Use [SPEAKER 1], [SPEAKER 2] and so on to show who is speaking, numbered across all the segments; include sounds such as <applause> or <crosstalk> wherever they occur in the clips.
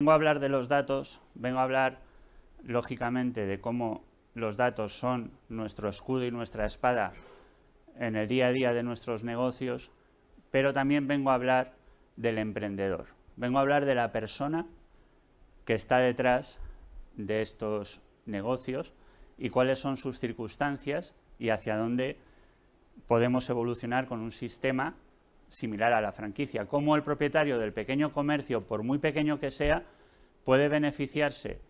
[SPEAKER 1] Vengo a hablar de los datos, vengo a hablar lógicamente de cómo los datos son nuestro escudo y nuestra espada en el día a día de nuestros negocios, pero también vengo a hablar del emprendedor, vengo a hablar de la persona que está detrás de estos negocios y cuáles son sus circunstancias y hacia dónde podemos evolucionar con un sistema similar a la franquicia, cómo el propietario del pequeño comercio, por muy pequeño que sea, puede beneficiarse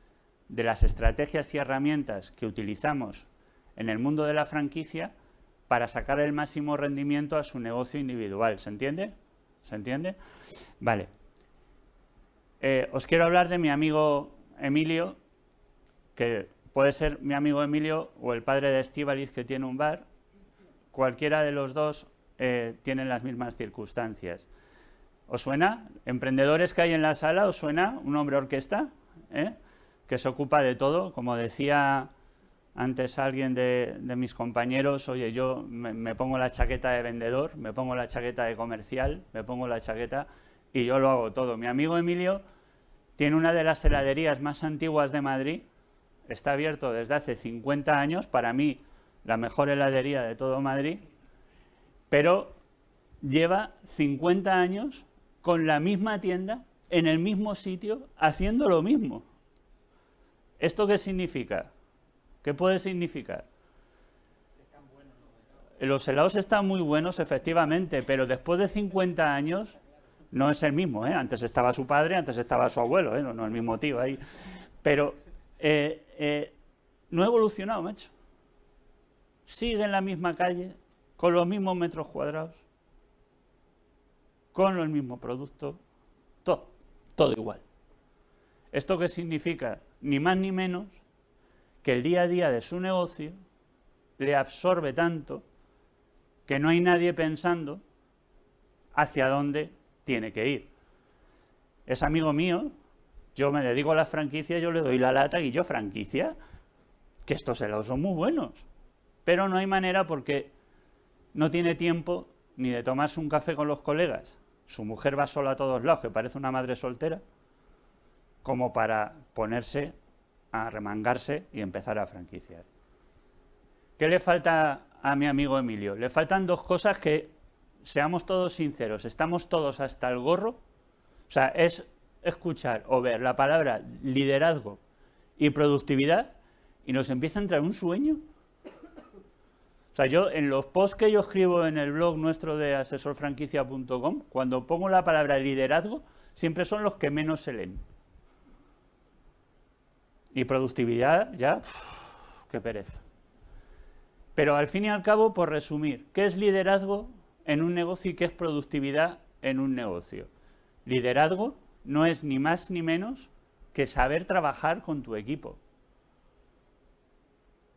[SPEAKER 1] de las estrategias y herramientas que utilizamos en el mundo de la franquicia para sacar el máximo rendimiento a su negocio individual. ¿Se entiende? ¿Se entiende? Vale. Eh, os quiero hablar de mi amigo Emilio, que puede ser mi amigo Emilio o el padre de Estibaliz que tiene un bar. Cualquiera de los dos eh, tienen las mismas circunstancias. ¿Os suena? ¿Emprendedores que hay en la sala? ¿Os suena un hombre orquesta? Eh, que se ocupa de todo. Como decía antes alguien de, mis compañeros, oye, yo me, pongo la chaqueta de vendedor, me pongo la chaqueta de comercial, me pongo la chaqueta y yo lo hago todo. Mi amigo Emilio tiene una de las heladerías más antiguas de Madrid, está abierto desde hace 50 años, para mí la mejor heladería de todo Madrid, pero lleva 50 años con la misma tienda, en el mismo sitio, haciendo lo mismo. ¿Esto qué significa? ¿Qué puede significar? Los helados están muy buenos, efectivamente, pero después de 50 años no es el mismo. ¿eh? Antes estaba su padre, antes estaba su abuelo, ¿eh? no, es el mismo tío ahí. Pero eh, eh, no ha evolucionado, macho. Sigue en la misma calle, con los mismos metros cuadrados, con el mismo producto, todo, todo igual. ¿Esto qué significa? Ni más ni menos que el día a día de su negocio le absorbe tanto que no hay nadie pensando hacia dónde tiene que ir. Es amigo mío, yo me dedico a la franquicia, yo le doy la lata y yo franquicia, que estos helados son muy buenos, pero no hay manera porque no tiene tiempo ni de tomarse un café con los colegas, su mujer va sola a todos lados, que parece una madre soltera, como para ponerse a remangarse y empezar a franquiciar. ¿Qué le falta a mi amigo Emilio? Le faltan dos cosas que, seamos todos sinceros, estamos todos hasta el gorro. O sea, es escuchar o ver la palabra liderazgo y productividad y nos empieza a entrar un sueño sea, yo en los posts que yo escribo en el blog nuestro de asesorfranquicia.com, cuando pongo la palabra liderazgo, siempre son los que menos se leen. Y productividad, ya, qué pereza. Pero al fin y al cabo, por resumir, ¿qué es liderazgo en un negocio y qué es productividad en un negocio? Liderazgo no es ni más ni menos que saber trabajar con tu equipo.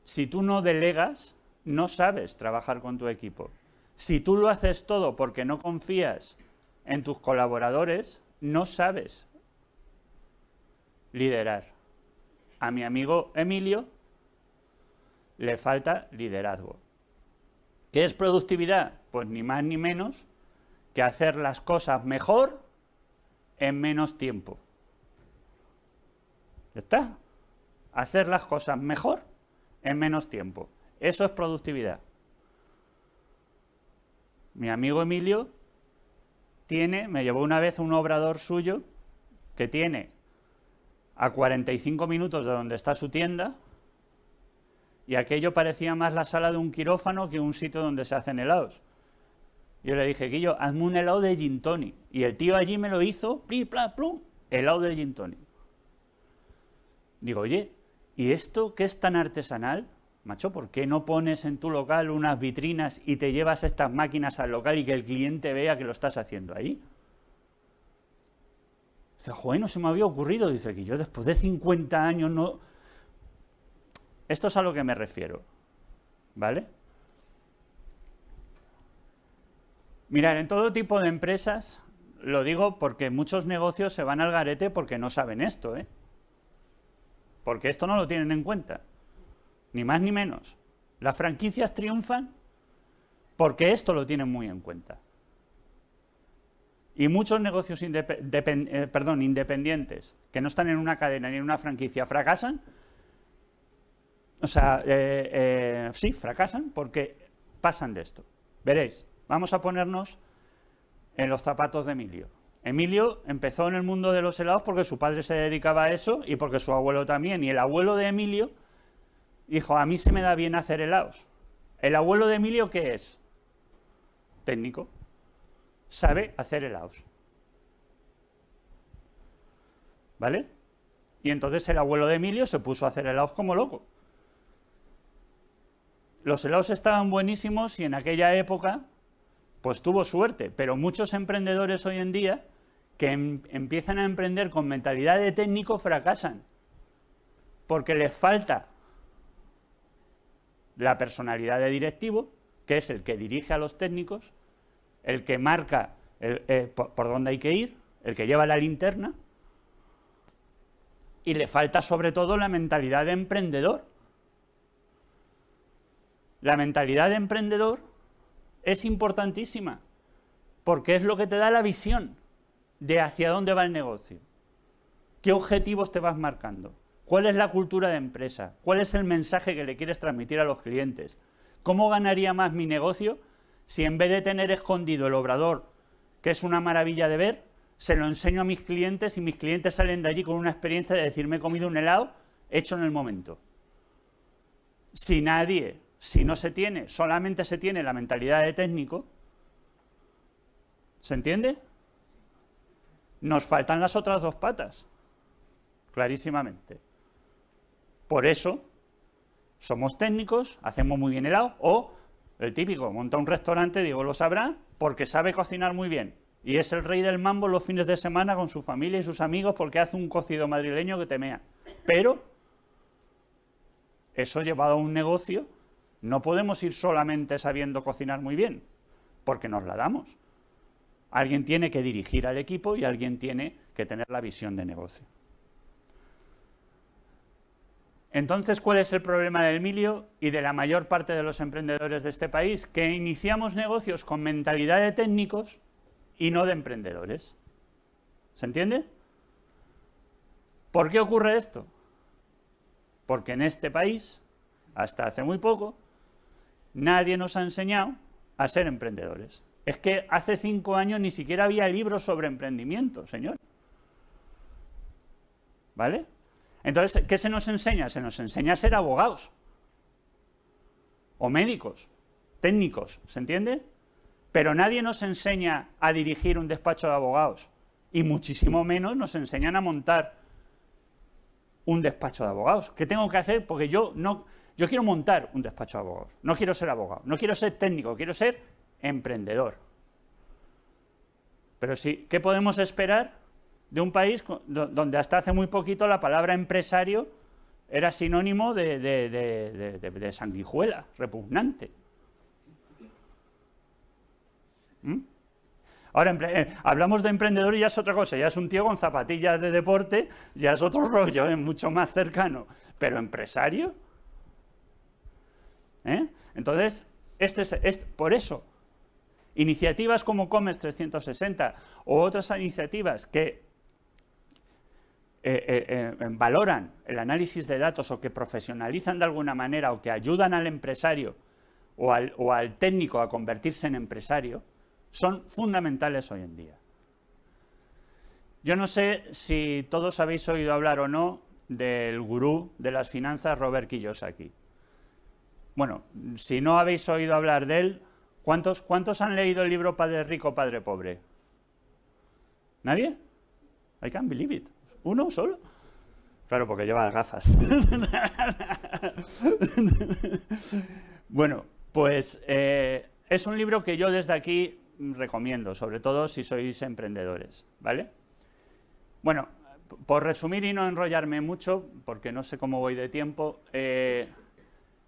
[SPEAKER 1] Si tú no delegas, no sabes trabajar con tu equipo. Si tú lo haces todo porque no confías en tus colaboradores, no sabes liderar. A mi amigo Emilio le falta liderazgo. ¿Qué es productividad? Pues ni más ni menos que hacer las cosas mejor en menos tiempo. ¿Ya está? Hacer las cosas mejor en menos tiempo. Eso es productividad. Mi amigo Emilio tiene, me llevó una vez un obrador suyo que tiene a 45 minutos de donde está su tienda y aquello parecía más la sala de un quirófano que un sitio donde se hacen helados. Yo le dije, Guillo, hazme un helado de Gintoni Y el tío allí me lo hizo, pli, pla, plum, helado de Gintoni. Digo, oye, ¿y esto ¿Qué es tan artesanal? Macho, ¿por qué no pones en tu local unas vitrinas y te llevas estas máquinas al local y que el cliente vea que lo estás haciendo ahí? Dice, joder, no se me había ocurrido. Dice que yo después de 50 años no... Esto es a lo que me refiero, ¿vale? Mirar, en todo tipo de empresas, lo digo porque muchos negocios se van al garete porque no saben esto, ¿eh? Porque esto no lo tienen en cuenta ni más ni menos. Las franquicias triunfan porque esto lo tienen muy en cuenta. Y muchos negocios eh, perdón, independientes que no están en una cadena ni en una franquicia fracasan. O sea, eh, eh, sí, fracasan porque pasan de esto. Veréis, vamos a ponernos en los zapatos de Emilio. Emilio empezó en el mundo de los helados porque su padre se dedicaba a eso y porque su abuelo también. Y el abuelo de Emilio Dijo, a mí se me da bien hacer helados. ¿El abuelo de Emilio qué es? Técnico. Sabe hacer helados. ¿Vale? Y entonces el abuelo de Emilio se puso a hacer helados como loco. Los helados estaban buenísimos y en aquella época, pues tuvo suerte, pero muchos emprendedores hoy en día que em, empiezan a emprender con mentalidad de técnico fracasan, porque les falta la personalidad de directivo, que es el que dirige a los técnicos, el que marca eh, por, por dónde hay que ir, el que lleva la linterna, y le falta sobre todo la mentalidad de emprendedor. La mentalidad de emprendedor es importantísima porque es lo que te da la visión de hacia dónde va el negocio, qué objetivos te vas marcando. ¿Cuál es la cultura de empresa? ¿Cuál es el mensaje que le quieres transmitir a los clientes? ¿Cómo ganaría más mi negocio si en vez de tener escondido el obrador, que es una maravilla de ver, se lo enseño a mis clientes y mis clientes salen de allí con una experiencia de decirme he comido un helado hecho en el momento? Si nadie, si no se tiene, solamente se tiene la mentalidad de técnico, ¿se entiende? Nos faltan las otras dos patas, clarísimamente. Por eso somos técnicos, hacemos muy bien helado, o el típico, monta un restaurante, digo, lo sabrá, porque sabe cocinar muy bien. Y es el rey del mambo los fines de semana con su familia y sus amigos porque hace un cocido madrileño que temea. Pero eso llevado a un negocio, no podemos ir solamente sabiendo cocinar muy bien, porque nos la damos. Alguien tiene que dirigir al equipo y alguien tiene que tener la visión de negocio. Entonces, ¿cuál es el problema de Emilio y de la mayor parte de los emprendedores de este país? Que iniciamos negocios con mentalidad de técnicos y no de emprendedores. ¿Se entiende? ¿Por qué ocurre esto? Porque en este país, hasta hace muy poco, nadie nos ha enseñado a ser emprendedores. Es que hace cinco años ni siquiera había libros sobre emprendimiento, señor. ¿Vale? Entonces, ¿qué se nos enseña? Se nos enseña a ser abogados o médicos, técnicos, ¿se entiende? Pero nadie nos enseña a dirigir un despacho de abogados y muchísimo menos nos enseñan a montar un despacho de abogados. ¿Qué tengo que hacer? Porque yo no yo quiero montar un despacho de abogados. No quiero ser abogado, no quiero ser técnico, quiero ser emprendedor. Pero sí, ¿qué podemos esperar de un país donde hasta hace muy poquito la palabra empresario era sinónimo de, sanguijuela, repugnante. ¿Mm? Ahora, eh, hablamos de emprendedor y ya es otra cosa, ya es un tío con zapatillas de deporte, ya es otro <laughs> rollo, es mucho más cercano. Pero empresario. ¿eh? Entonces, este es, este, por eso, iniciativas como Comes 360 o otras iniciativas que eh, eh, eh, valoran el análisis de datos o que profesionalizan de alguna manera o que ayudan al empresario o al, técnico a convertirse en empresario, son fundamentales hoy en día. Yo no sé si todos habéis oído hablar o no del gurú de las finanzas Robert Kiyosaki. Bueno, si no habéis oído hablar de él, ¿cuántos, cuántos han leído el libro Padre Rico, Padre Pobre? ¿Nadie? I can't believe it. ¿Uno solo? Claro, porque lleva gafas. <laughs> bueno, pues eh, es un libro que yo desde aquí recomiendo, sobre todo si sois emprendedores, ¿vale? Bueno, por resumir y no enrollarme mucho, porque no sé cómo voy de tiempo, eh,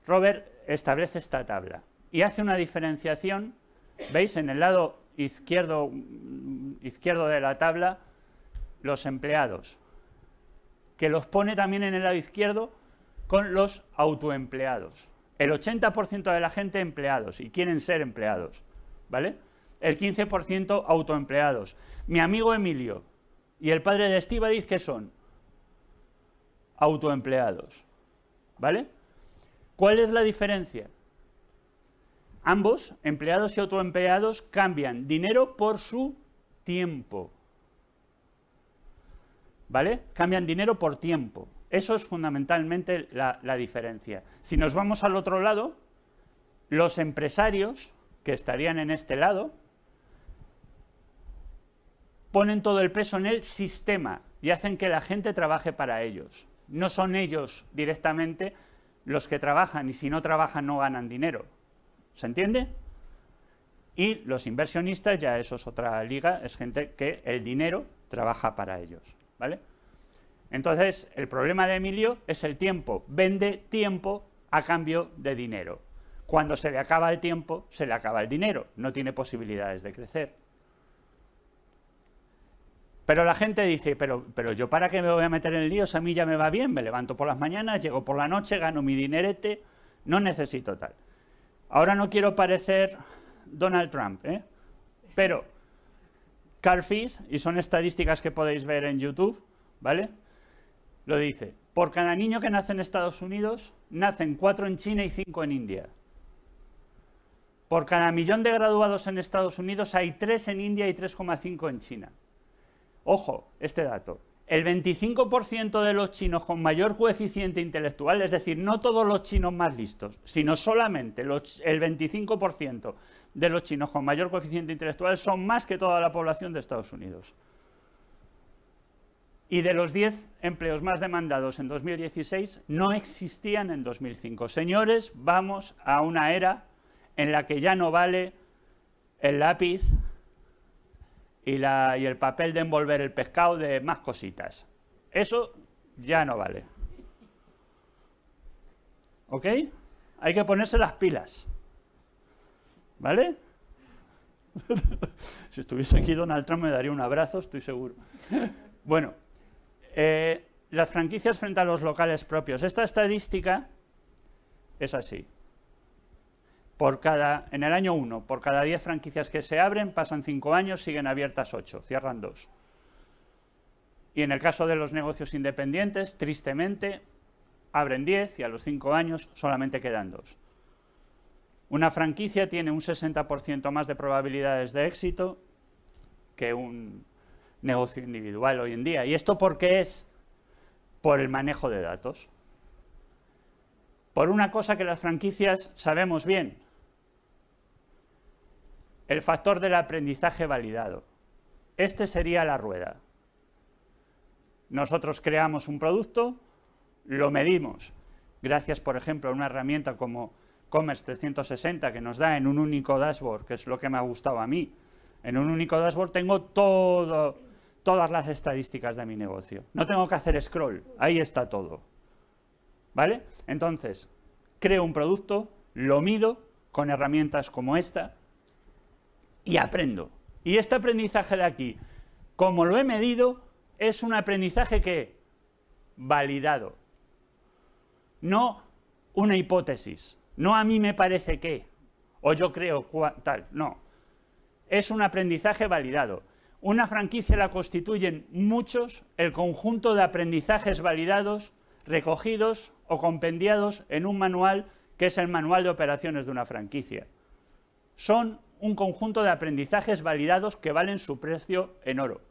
[SPEAKER 1] Robert establece esta tabla y hace una diferenciación, ¿veis? En el lado izquierdo, mm, izquierdo de la tabla, los empleados, que los pone también en el lado izquierdo con los autoempleados. El 80% de la gente empleados y quieren ser empleados, ¿vale? El 15% autoempleados. Mi amigo Emilio y el padre de Estíbaliz, ¿qué son? Autoempleados, ¿vale? ¿Cuál es la diferencia? Ambos, empleados y autoempleados, cambian dinero por su tiempo. ¿vale? Cambian dinero por tiempo. Eso es fundamentalmente la, la diferencia. Si nos vamos al otro lado, los empresarios que estarían en este lado ponen todo el peso en el sistema y hacen que la gente trabaje para ellos. No son ellos directamente los que trabajan y si no trabajan no ganan dinero. ¿Se entiende? Y los inversionistas, ya eso es otra liga, es gente que el dinero trabaja para ellos. ¿vale? Entonces, el problema de Emilio es el tiempo. Vende tiempo a cambio de dinero. Cuando se le acaba el tiempo, se le acaba el dinero. No tiene posibilidades de crecer. Pero la gente dice, pero, pero yo para qué me voy a meter en líos, a mí ya me va bien, me levanto por las mañanas, llego por la noche, gano mi dinerete, no necesito tal. Ahora no quiero parecer Donald Trump, ¿eh? pero Carfis, y son estadísticas que podéis ver en YouTube, ¿vale? Lo dice, por cada niño que nace en Estados Unidos, nacen cuatro en China y cinco en India. Por cada millón de graduados en Estados Unidos hay tres en India y 3,5 en China. Ojo, este dato. El 25% de los chinos con mayor coeficiente intelectual, es decir, no todos los chinos más listos, sino solamente el 25% de los chinos con mayor coeficiente intelectual son más que toda la población de Estados Unidos. Y de los 10 empleos más demandados en 2016, no existían en 2005. Señores, vamos a una era en la que ya no vale el lápiz y, la, y el papel de envolver el pescado de más cositas. Eso ya no vale. ¿Ok? Hay que ponerse las pilas. ¿Vale? <laughs> si estuviese aquí Donald Trump me daría un abrazo, estoy seguro. <laughs> bueno, eh, las franquicias frente a los locales propios. Esta estadística es así. Por cada, en el año 1, por cada 10 franquicias que se abren, pasan 5 años, siguen abiertas 8, cierran 2. Y en el caso de los negocios independientes, tristemente, abren 10 y a los 5 años solamente quedan 2. Una franquicia tiene un 60% más de probabilidades de éxito que un negocio individual hoy en día. ¿Y esto por qué es? Por el manejo de datos. Por una cosa que las franquicias sabemos bien, el factor del aprendizaje validado. Este sería la rueda. Nosotros creamos un producto, lo medimos, gracias, por ejemplo, a una herramienta como Commerce 360 que nos da en un único dashboard, que es lo que me ha gustado a mí. En un único dashboard tengo todo, todas las estadísticas de mi negocio. No tengo que hacer scroll, ahí está todo. ¿Vale? Entonces, creo un producto, lo mido con herramientas como esta y aprendo. Y este aprendizaje de aquí, como lo he medido, es un aprendizaje que validado, no una hipótesis. No a mí me parece que, o yo creo tal, no. Es un aprendizaje validado. Una franquicia la constituyen muchos, el conjunto de aprendizajes validados, recogidos o compendiados en un manual que es el manual de operaciones de una franquicia. Son un conjunto de aprendizajes validados que valen su precio en oro.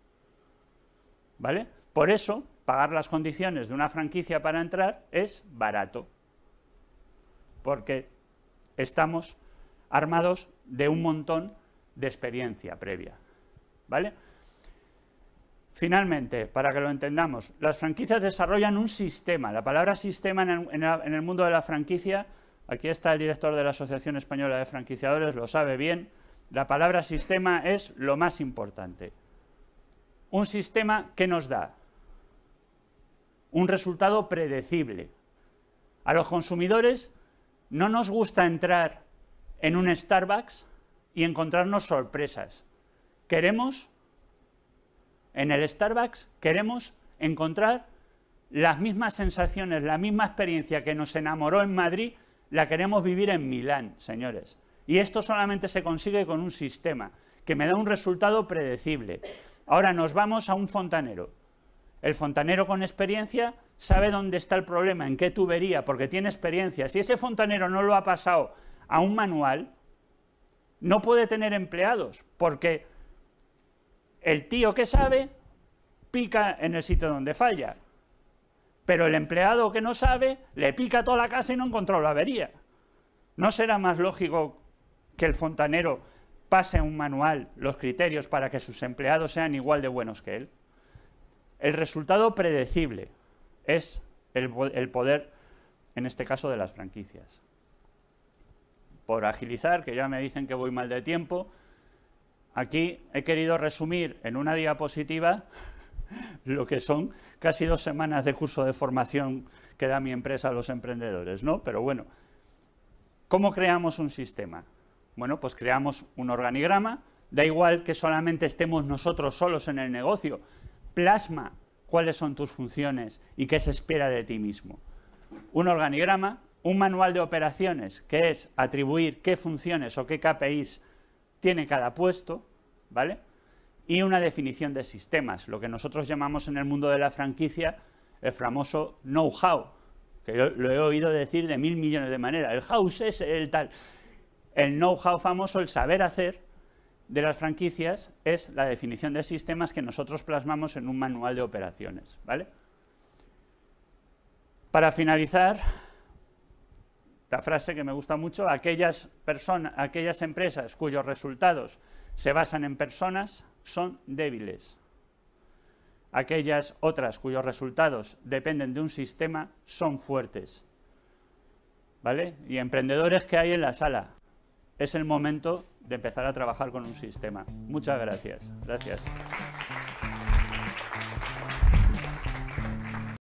[SPEAKER 1] ¿Vale? Por eso, pagar las condiciones de una franquicia para entrar es barato porque estamos armados de un montón de experiencia previa. ¿Vale? Finalmente, para que lo entendamos, las franquicias desarrollan un sistema. La palabra sistema en en el, mundo de la franquicia, aquí está el director de la Asociación Española de Franquiciadores, lo sabe bien, la palabra sistema es lo más importante. Un sistema que nos da un resultado predecible. A los consumidores no nos gusta entrar en un Starbucks y encontrarnos sorpresas. Queremos, en el Starbucks, queremos encontrar las mismas sensaciones, la misma experiencia que nos enamoró en Madrid, la queremos vivir en Milán, señores. Y esto solamente se consigue con un sistema que me da un resultado predecible. Ahora nos vamos a un fontanero. El fontanero con experiencia sabe dónde está el problema, en qué tubería, porque tiene experiencia. Si ese fontanero no lo ha pasado a un manual, no puede tener empleados, porque el tío que sabe pica en el sitio donde falla, pero el empleado que no sabe le pica toda la casa y no encontró la avería. ¿No será más lógico que el fontanero pase a un manual los criterios para que sus empleados sean igual de buenos que él? El resultado predecible, es el, poder, en este caso, de las franquicias. Por agilizar, que ya me dicen que voy mal de tiempo, aquí he querido resumir en una diapositiva <laughs> lo que son casi dos semanas de curso de formación que da mi empresa a los emprendedores, ¿no? Pero bueno, ¿cómo creamos un sistema? Bueno, pues creamos un organigrama, da igual que solamente estemos nosotros solos en el negocio, plasma cuáles son tus funciones y qué se espera de ti mismo. Un organigrama, un manual de operaciones, que es atribuir qué funciones o qué KPIs tiene cada puesto, ¿vale? Y una definición de sistemas, lo que nosotros llamamos en el mundo de la franquicia el famoso know-how, que lo he oído decir de mil millones de maneras. El house es el tal. El know-how famoso, el saber hacer, de las franquicias es la definición de sistemas que nosotros plasmamos en un manual de operaciones. ¿vale? Para finalizar, esta frase que me gusta mucho, aquellas, aquellas empresas cuyos resultados se basan en personas son débiles. Aquellas otras cuyos resultados dependen de un sistema son fuertes. ¿Vale? Y emprendedores que hay en la sala, es el momento de empezar a trabajar con un sistema. Muchas gracias. Gracias.